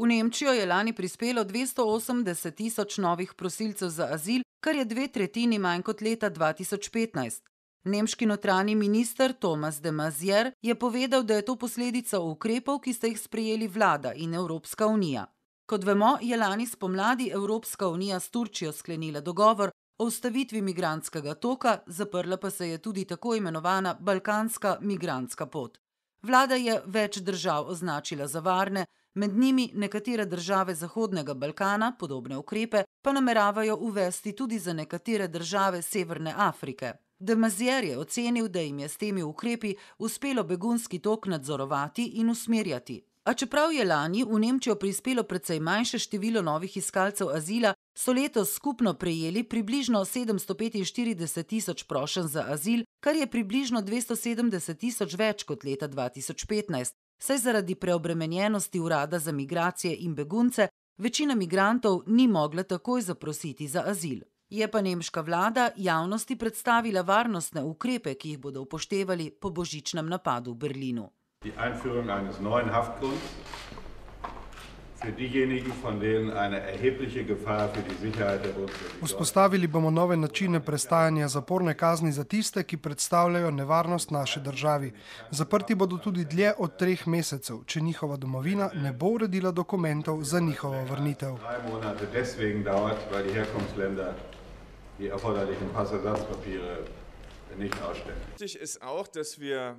V Nemčijo je lani prispelo 280 tisoč novih prosilcev za azil, kar je dve tretjini manj kot leta 2015. Nemški notranji minister Thomas de Mazier je povedal, da je to posledica ukrepov, ki ste jih sprejeli vlada in Evropska unija. Kot vemo, je lani spomladi Evropska unija s Turčijo sklenila dogovor o ustavitvi migranskega toka, zaprla pa se je tudi tako imenovana balkanska migranska pot. Vlada je več držav označila za varne, med njimi nekatere države Zahodnega Balkana, podobne ukrepe pa nameravajo uvesti tudi za nekatere države Severne Afrike. Demazier je ocenil, da jim je s temi ukrepi uspelo begunski tok nadzorovati in usmerjati. A čeprav je lani v Nemčijo prispelo precej manjše število novih iskalcev azila, so letos skupno prejeli približno 745 tisoč prošen za azil, kar je približno 270 tisoč več kot leta 2015. Saj zaradi preobremenjenosti urada za migracije in begunce večina migrantov ni mogla takoj zaprositi za azil. Je pa nemška vlada javnosti predstavila varnostne ukrepe, ki jih bodo upoštevali po božičnem napadu v Berlinu. Die Einführung eines neuen Haftgrunds für diejenigen, von denen eine erhebliche Gefahr für die Sicherheit der Russen. Vzpostavili bomo nove načine prestajanja zaporne kazni za tiste, ki predstavljajo nevarnost naši državi. Zaprti bodo tudi dlje od treh mesecev, če njihova domovina ne bo uredila dokumentov za njihovo vrnitev. Die erforderlichen Passersatzpapiere nicht ausstellen. Wichtig ist auch, dass wir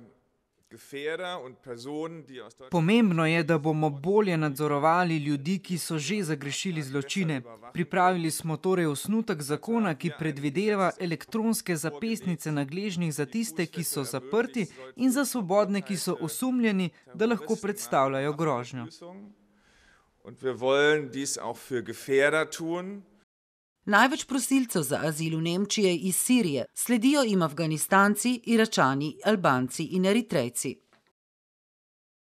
Pomembno je, da bomo bolje nadzorovali ljudi, ki so že zagrešili zločine. Pripravili smo torej osnutek zakona, ki predvideva elektronske zapestnice na gležnjih za tiste, ki so zaprti in za svobodne, ki so osumljeni, da lahko predstavljajo grožnjo. In želimo to tudi za gefera narediti. Največ prosilcev za azil v Nemčiji je iz Sirije, sledijo jim Afganistanci, Iračani, Albanci in Eritrejci.